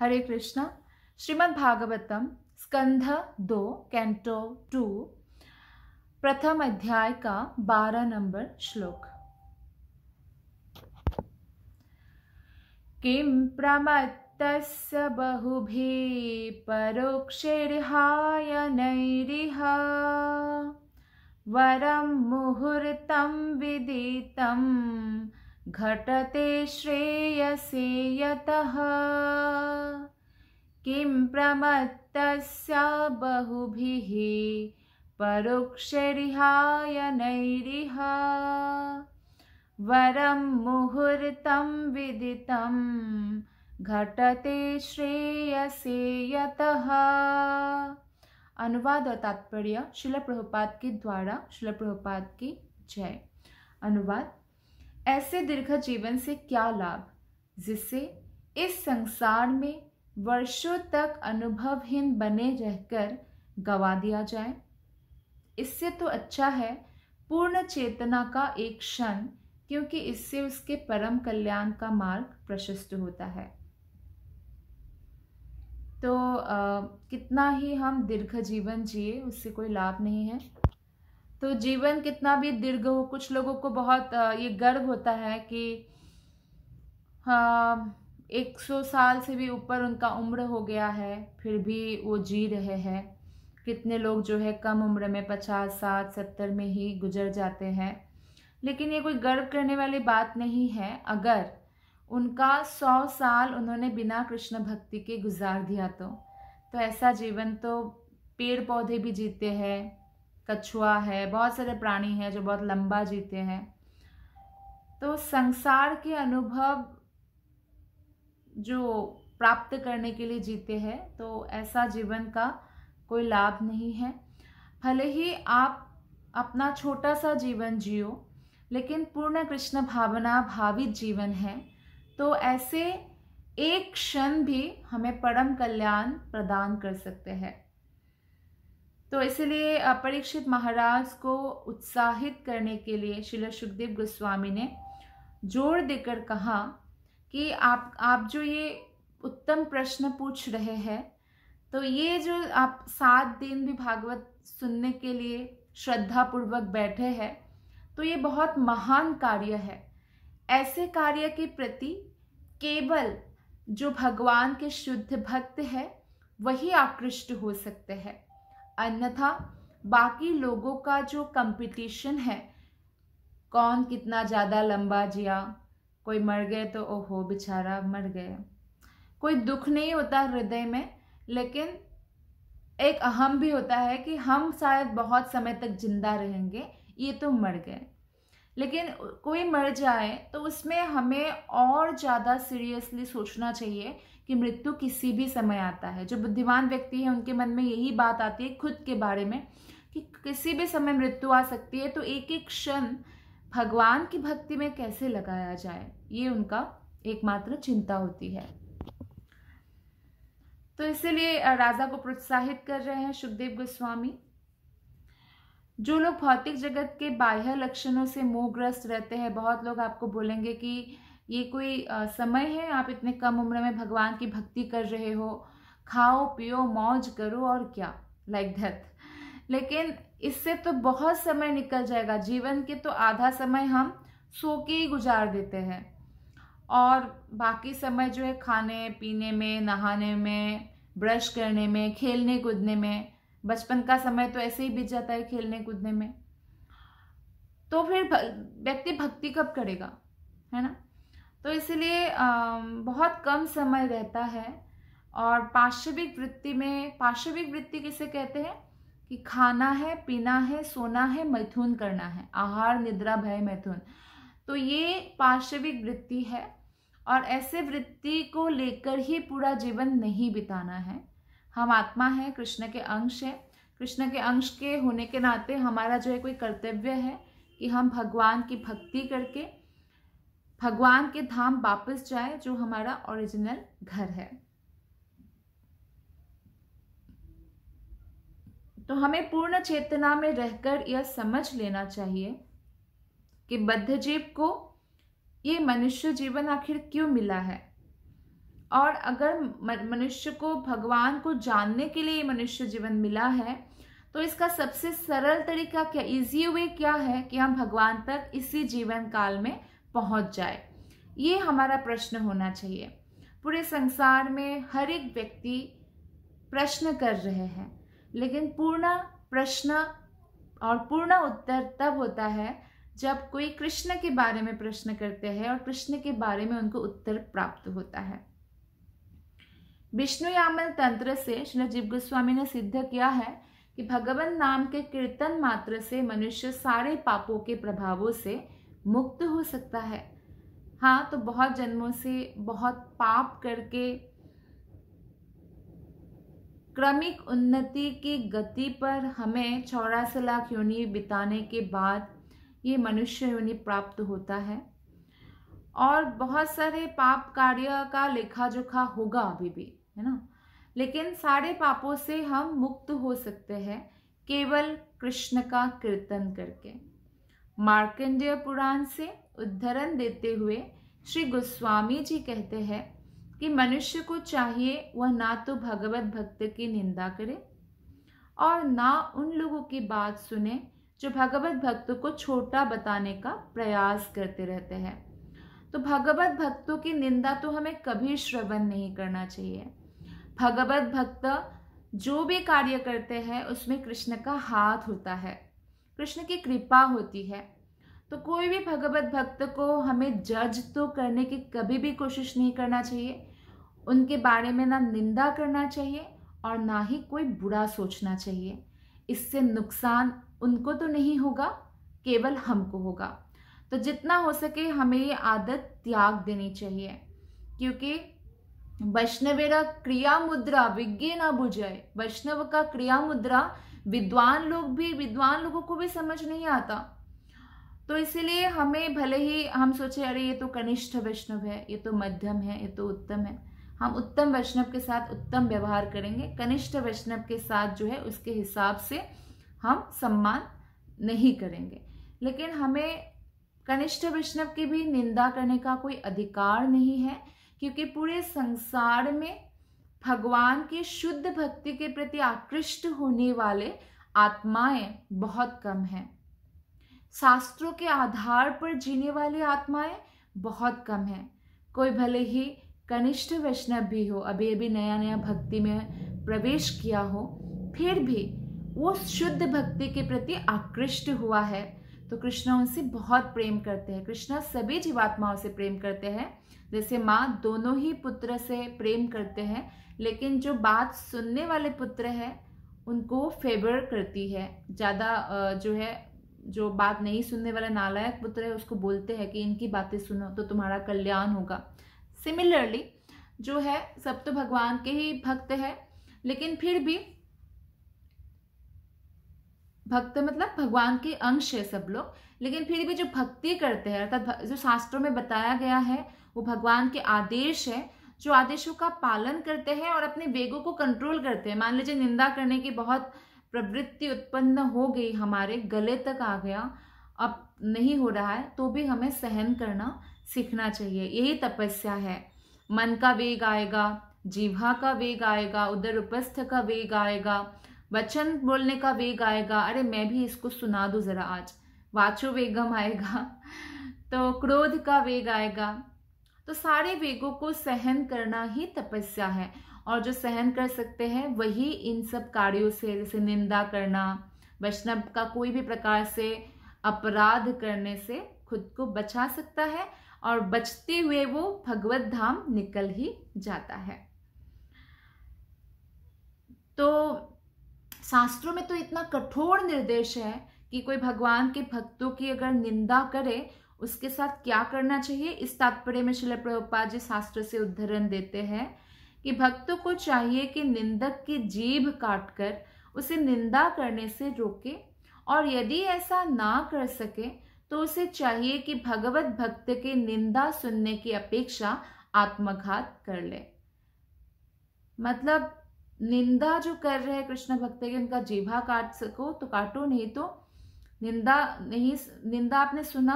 हरे कृष्णा श्रीमद् भागवतम स्कंध दो canto two प्रथम अध्याय का बारह नंबर श्लोक किम प्रमत्तस्य बहुभि परोक्षिर्हाय नैरिह वरम मुहूर्तम विदितम् घटते श्रेयसे यतः किं प्रमत्तस्य बहुभिः परोक्षरिहायनैरिह वरं मुहूर्तं विदितं घटते श्रेयसे यतः अनुवाद और तात्पर्य शिल प्रभुपाद के द्वारा शिल प्रभुपाद की जय अनुवाद ऐसे दीर्घ जीवन से क्या लाभ जिससे इस संसार में वर्षों तक अनुभवहीन बने रहकर गवा दिया जाए इससे तो अच्छा है पूर्ण चेतना का एक क्षण क्योंकि इससे उसके परम कल्याण का मार्ग प्रशस्त होता है तो आ, कितना ही हम दीर्घ जीवन जिए उससे कोई लाभ नहीं है तो जीवन कितना भी दीर्घ हो कुछ लोगों को बहुत ये गर्व होता है कि एक सौ साल से भी ऊपर उनका उम्र हो गया है फिर भी वो जी रहे हैं कितने लोग जो है कम उम्र में पचास साठ सत्तर में ही गुजर जाते हैं लेकिन ये कोई गर्व करने वाली बात नहीं है अगर उनका सौ साल उन्होंने बिना कृष्ण भक्ति के गुजार दिया तो तो ऐसा जीवन तो पेड़ पौधे भी जीते हैं कछुआ है बहुत सारे प्राणी हैं जो बहुत लंबा जीते हैं तो संसार के अनुभव जो प्राप्त करने के लिए जीते हैं तो ऐसा जीवन का कोई लाभ नहीं है भले ही आप अपना छोटा सा जीवन जियो लेकिन पूर्ण कृष्ण भावना भावित जीवन है तो ऐसे एक क्षण भी हमें परम कल्याण प्रदान कर सकते हैं तो इसलिए परीक्षित महाराज को उत्साहित करने के लिए श्रीला सुखदेव गोस्वामी ने जोर देकर कहा कि आप आप जो ये उत्तम प्रश्न पूछ रहे हैं तो ये जो आप सात दिन भी भागवत सुनने के लिए श्रद्धापूर्वक बैठे हैं तो ये बहुत महान कार्य है ऐसे कार्य के प्रति केवल जो भगवान के शुद्ध भक्त है वही आकृष्ट हो सकते हैं अन्यथा बाकी लोगों का जो कंपटीशन है कौन कितना ज़्यादा लंबा जिया कोई मर गए तो ओहो बेचारा मर गए कोई दुख नहीं होता हृदय में लेकिन एक अहम भी होता है कि हम शायद बहुत समय तक जिंदा रहेंगे ये तो मर गए लेकिन कोई मर जाए तो उसमें हमें और ज़्यादा सीरियसली सोचना चाहिए कि मृत्यु किसी भी समय आता है जो बुद्धिमान व्यक्ति है उनके मन में यही बात आती है खुद के बारे में कि किसी भी समय मृत्यु आ सकती है तो एक एक क्षण भगवान की भक्ति में कैसे लगाया जाए ये उनका एकमात्र चिंता होती है तो इसीलिए राजा को प्रोत्साहित कर रहे हैं सुखदेव गोस्वामी जो लोग भौतिक जगत के बाह्य लक्षणों से मोहग्रस्त रहते हैं बहुत लोग आपको बोलेंगे कि ये कोई समय है आप इतने कम उम्र में भगवान की भक्ति कर रहे हो खाओ पियो मौज करो और क्या लाइक दैट लेकिन इससे तो बहुत समय निकल जाएगा जीवन के तो आधा समय हम सो के ही गुजार देते हैं और बाकी समय जो है खाने पीने में नहाने में ब्रश करने में खेलने कूदने में बचपन का समय तो ऐसे ही बीत जाता है खेलने कूदने में तो फिर व्यक्ति भक्ति कब करेगा है ना तो इसलिए बहुत कम समय रहता है और पार्श्विक वृत्ति में पार्श्विक वृत्ति किसे कहते हैं कि खाना है पीना है सोना है मैथुन करना है आहार निद्रा भय मैथुन तो ये पार्श्विक वृत्ति है और ऐसे वृत्ति को लेकर ही पूरा जीवन नहीं बिताना है हम आत्मा हैं कृष्ण के अंश है कृष्ण के अंश के होने के नाते हमारा जो है कोई कर्तव्य है कि हम भगवान की भक्ति करके भगवान के धाम वापस जाए जो हमारा ओरिजिनल घर है तो हमें पूर्ण चेतना में रहकर यह समझ लेना चाहिए कि बद्धजीव को ये मनुष्य जीवन आखिर क्यों मिला है और अगर मनुष्य को भगवान को जानने के लिए मनुष्य जीवन मिला है तो इसका सबसे सरल तरीका क्या इजी वे क्या है कि हम भगवान तक इसी जीवन काल में पहुंच जाए ये हमारा प्रश्न होना चाहिए पूरे संसार में हर एक व्यक्ति प्रश्न कर रहे हैं लेकिन पूर्ण प्रश्न और पूर्ण उत्तर तब होता है जब कोई कृष्ण के बारे में प्रश्न करते हैं और कृष्ण के बारे में उनको उत्तर प्राप्त होता है विष्णुयामल तंत्र से श्री जीव गोस्वामी ने सिद्ध किया है कि भगवान नाम के कीर्तन मात्र से मनुष्य सारे पापों के प्रभावों से मुक्त हो सकता है हाँ तो बहुत जन्मों से बहुत पाप करके क्रमिक उन्नति की गति पर हमें चौरासी लाख योनि बिताने के बाद ये मनुष्य योनि प्राप्त होता है और बहुत सारे पाप कार्य का लेखा जोखा होगा अभी भी है ना लेकिन सारे पापों से हम मुक्त हो सकते हैं केवल कृष्ण का कीर्तन करके मार्कंडेय पुराण से उद्धरण देते हुए श्री गोस्वामी जी कहते हैं कि मनुष्य को चाहिए वह ना तो भगवत भक्त की निंदा करे और ना उन लोगों की बात सुने जो भगवत भक्त को छोटा बताने का प्रयास करते रहते हैं तो भगवत भक्तों की निंदा तो हमें कभी श्रवण नहीं करना चाहिए भगवत भक्त जो भी कार्य करते हैं उसमें कृष्ण का हाथ होता है कृष्ण की कृपा होती है तो कोई भी भगवत भक्त को हमें जज तो करने की कभी भी कोशिश नहीं करना चाहिए उनके बारे में ना निंदा करना चाहिए और ना ही कोई बुरा सोचना चाहिए इससे नुकसान उनको तो नहीं होगा केवल हमको होगा तो जितना हो सके हमें ये आदत त्याग देनी चाहिए क्योंकि वैष्णवेरा क्रिया मुद्रा विज्ञे ना बुझाए वैष्णव का क्रिया मुद्रा विद्वान लोग भी विद्वान लोगों को भी समझ नहीं आता तो इसलिए हमें भले ही हम सोचे अरे ये तो कनिष्ठ वैष्णव है ये तो मध्यम है ये तो उत्तम है हम उत्तम वैष्णव के साथ उत्तम व्यवहार करेंगे कनिष्ठ वैष्णव के साथ जो है उसके हिसाब से हम सम्मान नहीं करेंगे लेकिन हमें कनिष्ठ वैष्णव की भी निंदा करने का कोई अधिकार नहीं है क्योंकि पूरे संसार में भगवान के शुद्ध भक्ति के प्रति आकृष्ट होने वाले आत्माएं बहुत कम हैं शास्त्रों के आधार पर जीने वाली आत्माएं बहुत कम हैं कोई भले ही कनिष्ठ वैष्णव भी हो अभी अभी नया नया भक्ति में प्रवेश किया हो फिर भी वो शुद्ध भक्ति के प्रति आकृष्ट हुआ है तो कृष्णा उनसे बहुत प्रेम करते हैं कृष्णा सभी जीवात्माओं से प्रेम करते हैं जैसे माँ दोनों ही पुत्र से प्रेम करते हैं लेकिन जो बात सुनने वाले पुत्र है उनको फेवर करती है ज़्यादा जो है जो बात नहीं सुनने वाला नालायक पुत्र है उसको बोलते हैं कि इनकी बातें सुनो तो तुम्हारा कल्याण होगा सिमिलरली जो है सब तो भगवान के ही भक्त है लेकिन फिर भी भक्त मतलब भगवान के अंश है सब लोग लेकिन फिर भी जो भक्ति करते हैं अर्थात जो शास्त्रों में बताया गया है वो भगवान के आदेश है जो आदेशों का पालन करते हैं और अपने वेगों को कंट्रोल करते हैं मान लीजिए निंदा करने की बहुत प्रवृत्ति उत्पन्न हो गई हमारे गले तक आ गया अब नहीं हो रहा है तो भी हमें सहन करना सीखना चाहिए यही तपस्या है मन का वेग आएगा जीवा का वेग आएगा उदर उपस्थ का वेग आएगा बच्चन बोलने का वेग आएगा अरे मैं भी इसको सुना दूँ ज़रा आज वाचो वेगम आएगा तो क्रोध का वेग आएगा तो सारे वेगों को सहन करना ही तपस्या है और जो सहन कर सकते हैं वही इन सब कार्यों से जैसे निंदा करना वैष्णव का कोई भी प्रकार से अपराध करने से खुद को बचा सकता है और बचते हुए वो भगवत धाम निकल ही जाता है तो शास्त्रों में तो इतना कठोर निर्देश है कि कोई भगवान के भक्तों की अगर निंदा करे उसके साथ क्या करना चाहिए इस तात्पर्य में शिल प्रभुपा जी शास्त्र से उद्धरण देते हैं कि भक्तों को चाहिए कि निंदक की जीभ काट कर उसे निंदा करने से रोके और यदि ऐसा ना कर सके तो उसे चाहिए कि भगवत भक्त के निंदा सुनने की अपेक्षा आत्मघात कर ले मतलब निंदा जो कर रहे हैं कृष्ण भक्त की उनका जीभा काट सको तो काटो नहीं तो निंदा नहीं निंदा आपने सुना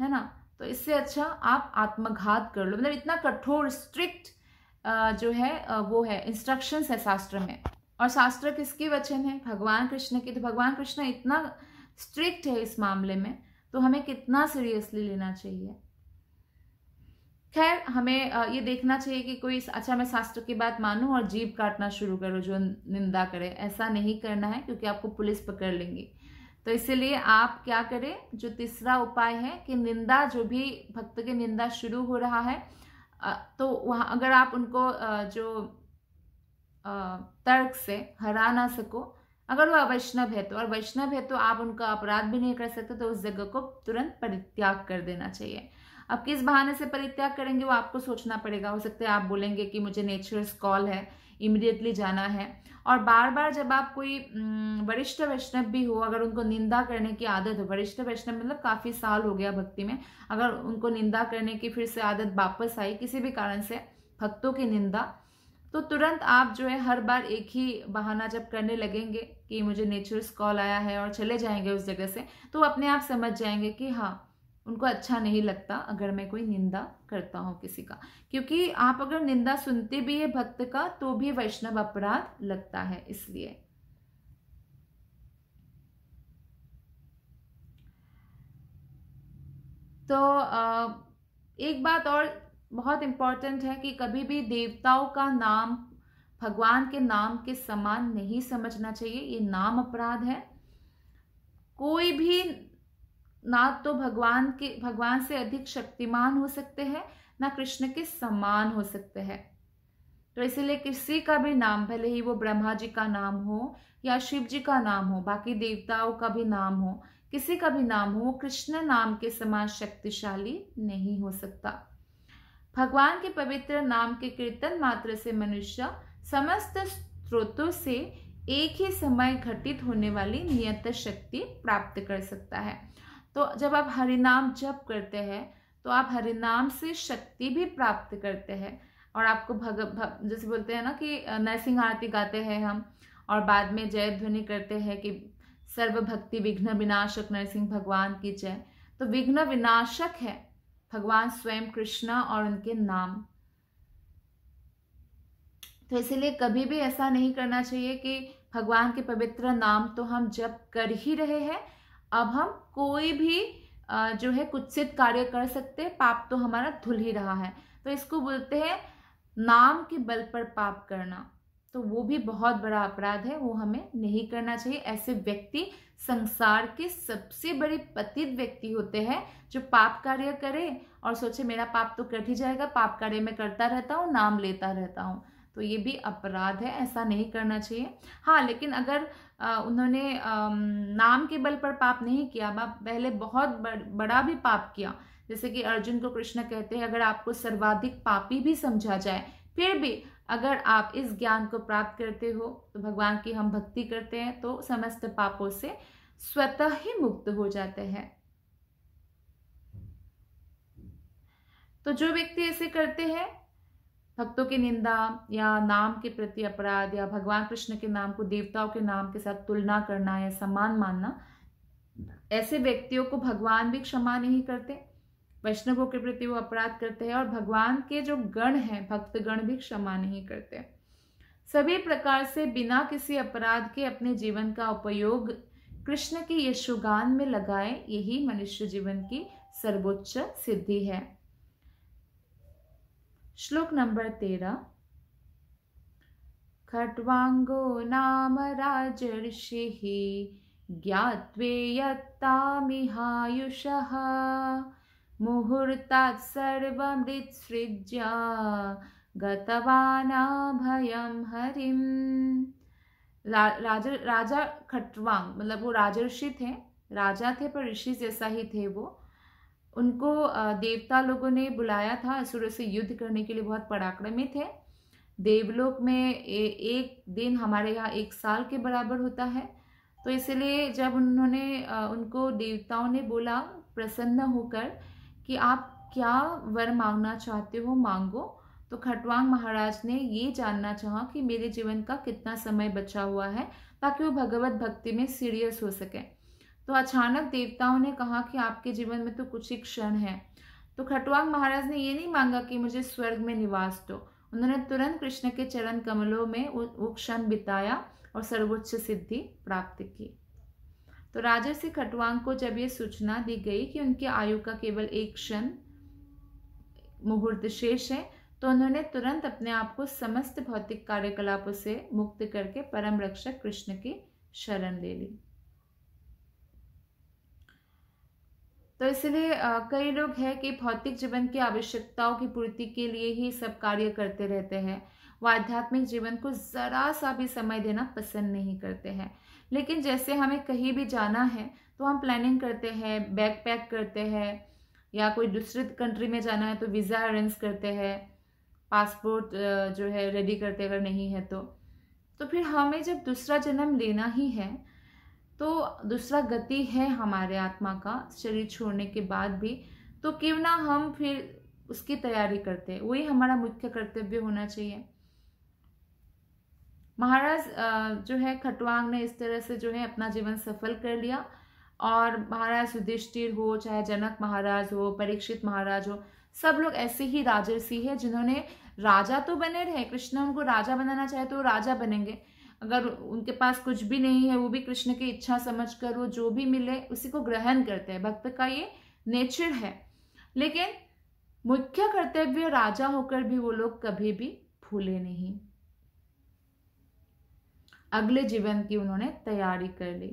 है ना तो इससे अच्छा आप आत्मघात कर लो मतलब इतना कठोर स्ट्रिक्ट जो है वो है इंस्ट्रक्शंस है शास्त्र में और शास्त्र किसके वचन है भगवान कृष्ण की तो भगवान कृष्ण इतना स्ट्रिक्ट है इस मामले में तो हमें कितना सीरियसली लेना चाहिए खैर हमें ये देखना चाहिए कि कोई अच्छा मैं शास्त्र की बात मानूं और जीप काटना शुरू करूं जो निंदा करे ऐसा नहीं करना है क्योंकि आपको पुलिस पकड़ लेंगी तो इसीलिए आप क्या करें जो तीसरा उपाय है कि निंदा जो भी भक्त की निंदा शुरू हो रहा है तो वहाँ अगर आप उनको जो तर्क से हरा ना सको अगर वो अवैष्णव है तो और वैष्णव है तो आप उनका अपराध भी नहीं कर सकते तो उस जगह को तुरंत परित्याग कर देना चाहिए अब किस बहाने से परित्याग करेंगे वो आपको सोचना पड़ेगा हो सकता है आप बोलेंगे कि मुझे नेचर्स कॉल है इमिडिएटली जाना है और बार बार जब आप कोई वरिष्ठ वैष्णव भी हो अगर उनको निंदा करने की आदत हो वरिष्ठ वैष्णव मतलब काफ़ी साल हो गया भक्ति में अगर उनको निंदा करने की फिर से आदत वापस आई किसी भी कारण से भक्तों की निंदा तो तुरंत आप जो है हर बार एक ही बहाना जब करने लगेंगे कि मुझे नेचर्स कॉल आया है और चले जाएंगे उस जगह से तो अपने आप समझ जाएंगे कि हाँ उनको अच्छा नहीं लगता अगर मैं कोई निंदा करता हूँ किसी का क्योंकि आप अगर निंदा सुनते भी है भक्त का तो भी वैष्णव अपराध लगता है इसलिए तो एक बात और बहुत इम्पॉर्टेंट है कि कभी भी देवताओं का नाम भगवान के नाम के समान नहीं समझना चाहिए ये नाम अपराध है कोई भी ना तो भगवान के भगवान से अधिक शक्तिमान हो सकते हैं ना कृष्ण के समान हो सकते हैं तो इसलिए किसी का भी नाम भले ही वो ब्रह्मा जी का नाम हो या शिव जी का नाम हो बाकी देवताओं का भी नाम हो किसी का भी नाम हो कृष्ण नाम के समान शक्तिशाली नहीं हो सकता भगवान के पवित्र नाम के कीर्तन मात्र से मनुष्य समस्त स्रोतों से एक ही समय घटित होने वाली नियत शक्ति प्राप्त कर सकता है तो जब आप हरिनाम जप करते हैं तो आप हरिनाम से शक्ति भी प्राप्त करते हैं और आपको भग, भग जैसे बोलते हैं ना कि नरसिंह आरती गाते हैं हम और बाद में जय ध्वनि करते हैं कि सर्वभक्ति विघ्न विनाशक नरसिंह भगवान की जय तो विघ्न विनाशक है भगवान स्वयं कृष्णा और उनके नाम तो इसलिए कभी भी ऐसा नहीं करना चाहिए कि भगवान के पवित्र नाम तो हम जप कर ही रहे हैं अब हम कोई भी जो है कुत्सित कार्य कर सकते हैं पाप तो हमारा धुल ही रहा है तो इसको बोलते हैं नाम के बल पर पाप करना तो वो भी बहुत बड़ा अपराध है वो हमें नहीं करना चाहिए ऐसे व्यक्ति संसार के सबसे बड़े पतित व्यक्ति होते हैं जो पाप कार्य करे और सोचे मेरा पाप तो कट ही जाएगा पाप कार्य में करता रहता हूँ नाम लेता रहता हूँ तो ये भी अपराध है ऐसा नहीं करना चाहिए हाँ लेकिन अगर उन्होंने नाम के बल पर पाप नहीं किया बाप पहले बहुत बड़ा भी पाप किया जैसे कि अर्जुन को कृष्ण कहते हैं अगर आपको सर्वाधिक पापी भी समझा जाए फिर भी अगर आप इस ज्ञान को प्राप्त करते हो तो भगवान की हम भक्ति करते हैं तो समस्त पापों से स्वतः ही मुक्त हो जाते हैं तो जो व्यक्ति ऐसे करते हैं भक्तों की निंदा या नाम के प्रति अपराध या भगवान कृष्ण के नाम को देवताओं के नाम के साथ तुलना करना या सम्मान मानना ऐसे व्यक्तियों को भगवान भी क्षमा नहीं करते वैष्णवों के प्रति वो अपराध करते हैं और भगवान के जो गण हैं भक्तगण भी क्षमा नहीं करते सभी प्रकार से बिना किसी अपराध के अपने जीवन का उपयोग कृष्ण के यशोगान में लगाए यही मनुष्य जीवन की सर्वोच्च सिद्धि है श्लोक नंबर तेरह खट्वांगो नाम राजर्षिः ज्ञात्वे यत्तामिहायुषः मुहूर्तात् सर्वमृत्सृज्य गतवानाभयं हरिम रा, राजा राजा खटवांग मतलब वो राजर्षि थे राजा थे पर ऋषि जैसा ही थे वो उनको देवता लोगों ने बुलाया था असुरों से युद्ध करने के लिए बहुत पराक्रमित है थे देवलोक में ए, एक दिन हमारे यहाँ एक साल के बराबर होता है तो इसलिए जब उन्होंने उनको देवताओं ने बोला प्रसन्न होकर कि आप क्या वर मांगना चाहते हो मांगो तो खटवांग महाराज ने ये जानना चाहा कि मेरे जीवन का कितना समय बचा हुआ है ताकि वो भगवत भक्ति में सीरियस हो सकें तो अचानक देवताओं ने कहा कि आपके जीवन में तो कुछ ही क्षण है तो खटुआंग महाराज ने ये नहीं मांगा कि मुझे स्वर्ग में निवास दो उन्होंने तुरंत कृष्ण के चरण कमलों में वो क्षण बिताया और सर्वोच्च सिद्धि प्राप्त की तो राजा से खटुआंग को जब ये सूचना दी गई कि उनकी आयु का केवल एक क्षण मुहूर्त शेष है तो उन्होंने तुरंत अपने आप को समस्त भौतिक कार्यकलापों से मुक्त करके परम रक्षक कृष्ण की शरण ले ली तो इसलिए कई लोग हैं कि भौतिक जीवन की आवश्यकताओं की पूर्ति के लिए ही सब कार्य करते रहते हैं वह आध्यात्मिक जीवन को ज़रा सा भी समय देना पसंद नहीं करते हैं लेकिन जैसे हमें कहीं भी जाना है तो हम प्लानिंग करते हैं बैग पैक करते हैं या कोई दूसरे कंट्री में जाना है तो वीज़ा अरेंज करते हैं पासपोर्ट जो है रेडी करते अगर नहीं है तो तो फिर हमें जब दूसरा जन्म लेना ही है तो दूसरा गति है हमारे आत्मा का शरीर छोड़ने के बाद भी तो क्यों ना हम फिर उसकी तैयारी करते हैं वही हमारा मुख्य कर्तव्य होना चाहिए महाराज जो है खटवांग ने इस तरह से जो है अपना जीवन सफल कर लिया और महाराज युधिष्ठिर हो चाहे जनक महाराज हो परीक्षित महाराज हो सब लोग ऐसे ही राजर्षि हैं जिन्होंने राजा तो बने रहे कृष्ण उनको राजा बनाना चाहे तो राजा बनेंगे अगर उनके पास कुछ भी नहीं है वो भी कृष्ण की इच्छा समझ कर वो जो भी मिले उसी को ग्रहण करते हैं भक्त का ये नेचर है लेकिन मुख्य कर्तव्य राजा होकर भी वो लोग कभी भी भूले नहीं अगले जीवन की उन्होंने तैयारी कर ली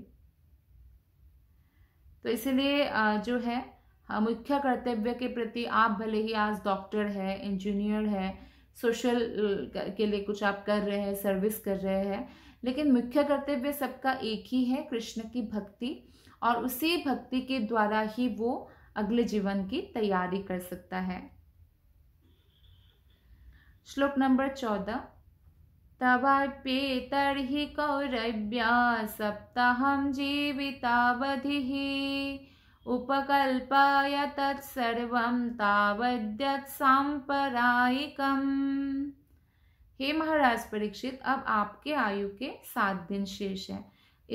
तो इसलिए जो है मुख्य कर्तव्य के प्रति आप भले ही आज डॉक्टर है इंजीनियर है सोशल के लिए कुछ आप कर रहे हैं सर्विस कर रहे हैं लेकिन मुख्य कर्तव्य सबका एक ही है कृष्ण की भक्ति और उसी भक्ति के द्वारा ही वो अगले जीवन की तैयारी कर सकता है श्लोक नंबर चौदह तवाप्येतर्हि कौरव्या सप्ताहं जीवितावधिः उपकल्पाय तत्सर्वं सांपरायिकम् हे महाराज परीक्षित अब आपके आयु के सात दिन शेष है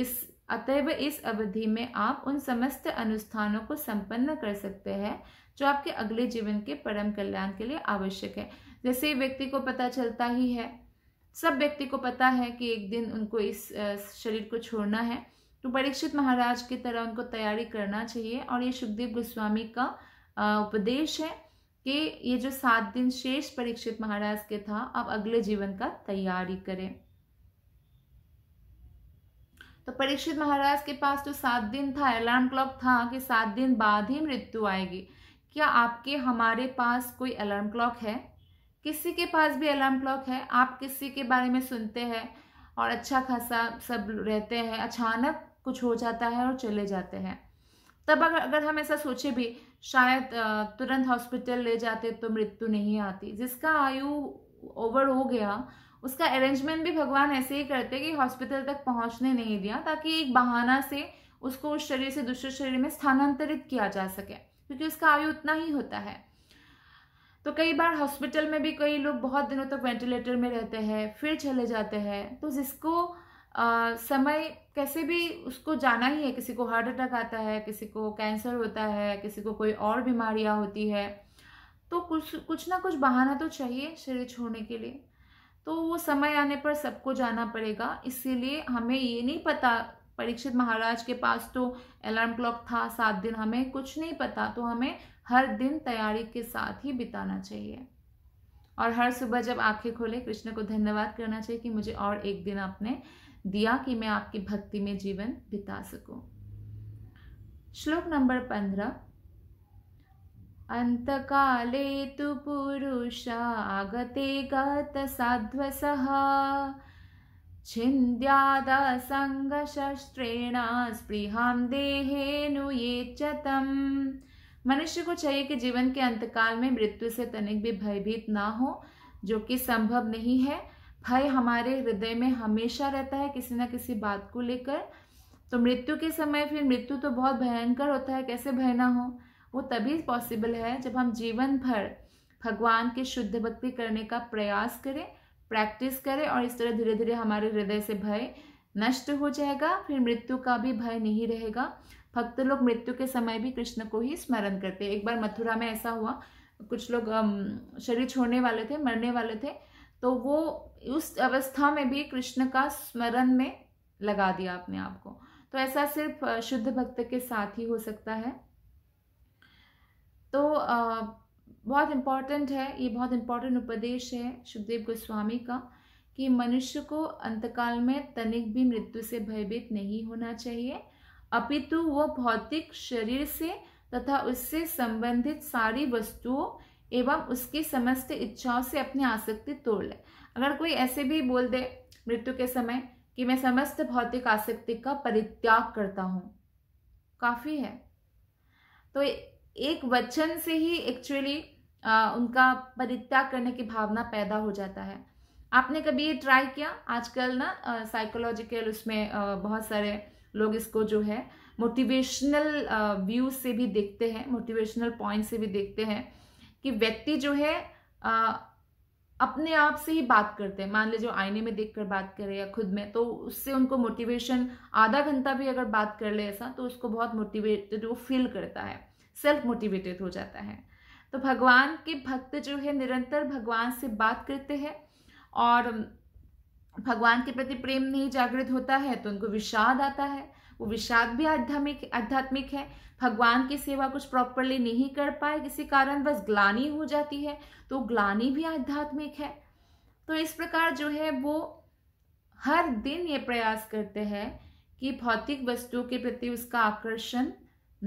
इस अतएव इस अवधि में आप उन समस्त अनुष्ठानों को संपन्न कर सकते हैं जो आपके अगले जीवन के परम कल्याण के लिए आवश्यक है जैसे व्यक्ति को पता चलता ही है सब व्यक्ति को पता है कि एक दिन उनको इस शरीर को छोड़ना है तो परीक्षित महाराज की तरह उनको तैयारी करना चाहिए और ये सुखदेव गोस्वामी का उपदेश है कि ये जो सात दिन शेष परीक्षित महाराज के था अब अगले जीवन का तैयारी करें तो परीक्षित महाराज के पास तो सात दिन था अलार्म क्लॉक था कि सात दिन बाद ही मृत्यु आएगी क्या आपके हमारे पास कोई अलार्म क्लॉक है किसी के पास भी अलार्म क्लॉक है आप किसी के बारे में सुनते हैं और अच्छा खासा सब रहते हैं अचानक कुछ हो जाता है और चले जाते हैं तब अगर अगर हम ऐसा सोचे भी शायद तुरंत हॉस्पिटल ले जाते तो मृत्यु नहीं आती जिसका आयु ओवर हो गया उसका अरेंजमेंट भी भगवान ऐसे ही करते कि हॉस्पिटल तक पहुंचने नहीं दिया ताकि एक बहाना से उसको उस शरीर से दूसरे शरीर में स्थानांतरित किया जा सके क्योंकि उसका आयु उतना ही होता है तो कई बार हॉस्पिटल में भी कई लोग बहुत दिनों तक वेंटिलेटर में रहते हैं फिर चले जाते हैं तो जिसको आ, समय कैसे भी उसको जाना ही है किसी को हार्ट अटैक आता है किसी को कैंसर होता है किसी को कोई और बीमारियां होती है तो कुछ कुछ ना कुछ बहाना तो चाहिए शरीर छोड़ने के लिए तो वो समय आने पर सबको जाना पड़ेगा इसीलिए हमें ये नहीं पता परीक्षित महाराज के पास तो अलार्म क्लॉक था सात दिन हमें कुछ नहीं पता तो हमें हर दिन तैयारी के साथ ही बिताना चाहिए और हर सुबह जब आंखें खोले कृष्ण को धन्यवाद करना चाहिए कि मुझे और एक दिन आपने दिया कि मैं आपकी भक्ति में जीवन बिता सकूं। श्लोक नंबर पंद्रह अंत काले तु पुरुष गतसाध्वसः छिन्द्यादसङ्गशस्त्रेण स्पृहां देहेनुये च तम् मनुष्य को चाहिए कि जीवन के अंतकाल में मृत्यु से तनिक भी भयभीत ना हो जो कि संभव नहीं है भय हमारे हृदय में हमेशा रहता है किसी ना किसी बात को लेकर तो मृत्यु के समय फिर मृत्यु तो बहुत भयंकर होता है कैसे भय ना हो वो तभी पॉसिबल है जब हम जीवन भर भगवान की शुद्ध भक्ति करने का प्रयास करें प्रैक्टिस करें और इस तरह धीरे धीरे हमारे हृदय से भय नष्ट हो जाएगा फिर मृत्यु का भी भय नहीं रहेगा भक्त लोग मृत्यु के समय भी कृष्ण को ही स्मरण करते एक बार मथुरा में ऐसा हुआ कुछ लोग शरीर छोड़ने वाले थे मरने वाले थे तो वो उस अवस्था में भी कृष्ण का स्मरण में लगा दिया अपने आप को तो ऐसा सिर्फ शुद्ध भक्त के साथ ही हो सकता है तो बहुत इम्पॉर्टेंट है ये बहुत इम्पॉर्टेंट उपदेश है शुभदेव गोस्वामी का कि मनुष्य को अंतकाल में तनिक भी मृत्यु से भयभीत नहीं होना चाहिए अपितु वो भौतिक शरीर से तथा उससे संबंधित सारी वस्तुओं एवं उसकी समस्त इच्छाओं से अपनी आसक्ति तोड़ ले अगर कोई ऐसे भी बोल दे मृत्यु के समय कि मैं समस्त भौतिक आसक्ति का परित्याग करता हूँ काफ़ी है तो एक वचन से ही एक्चुअली उनका परित्याग करने की भावना पैदा हो जाता है आपने कभी ये ट्राई किया आजकल ना साइकोलॉजिकल उसमें आ, बहुत सारे लोग इसको जो है मोटिवेशनल व्यू से भी देखते हैं मोटिवेशनल पॉइंट से भी देखते हैं कि व्यक्ति जो है आ, अपने आप से ही बात करते हैं मान लीजिए आईने में देखकर बात करे या खुद में तो उससे उनको मोटिवेशन आधा घंटा भी अगर बात कर ले ऐसा तो उसको बहुत मोटिवेटेड वो फील करता है सेल्फ मोटिवेटेड हो जाता है तो भगवान के भक्त जो है निरंतर भगवान से बात करते हैं और भगवान के प्रति प्रेम नहीं जागृत होता है तो उनको विषाद आता है वो विषाद भी आध्यात्मिक आध्यात्मिक है भगवान की सेवा कुछ प्रॉपरली नहीं कर पाए किसी कारण बस ग्लानी हो जाती है तो ग्लानी भी आध्यात्मिक है तो इस प्रकार जो है वो हर दिन ये प्रयास करते हैं कि भौतिक वस्तुओं के प्रति उसका आकर्षण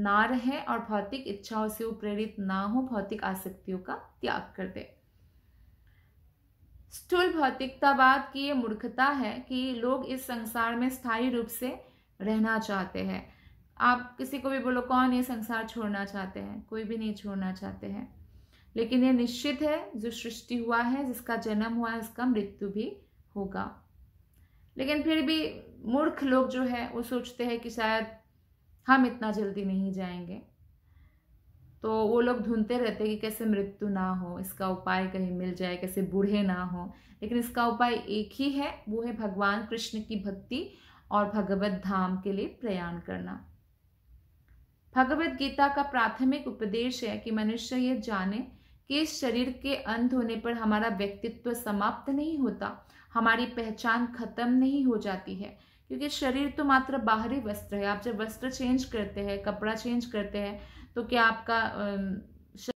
ना रहे और भौतिक इच्छाओं से वो प्रेरित ना हो भौतिक आसक्तियों का त्याग कर दे स्थूल भौतिकतावाद की ये मूर्खता है कि लोग इस संसार में स्थायी रूप से रहना चाहते हैं आप किसी को भी बोलो कौन ये संसार छोड़ना चाहते हैं कोई भी नहीं छोड़ना चाहते हैं लेकिन ये निश्चित है जो सृष्टि हुआ है जिसका जन्म हुआ है उसका मृत्यु भी होगा लेकिन फिर भी मूर्ख लोग जो है वो सोचते हैं कि शायद हम इतना जल्दी नहीं जाएंगे तो वो लोग ढूंढते रहते कि कैसे मृत्यु ना हो इसका उपाय कहीं मिल जाए कैसे बूढ़े ना हो लेकिन इसका उपाय एक ही है वो है भगवान कृष्ण की भक्ति और भगवत धाम के लिए प्रयाण करना भगवत गीता का प्राथमिक उपदेश है कि मनुष्य ये जाने कि इस शरीर के अंत होने पर हमारा व्यक्तित्व समाप्त नहीं होता हमारी पहचान खत्म नहीं हो जाती है क्योंकि शरीर तो मात्र बाहरी वस्त्र है आप जब वस्त्र चेंज करते हैं कपड़ा चेंज करते हैं तो क्या आपका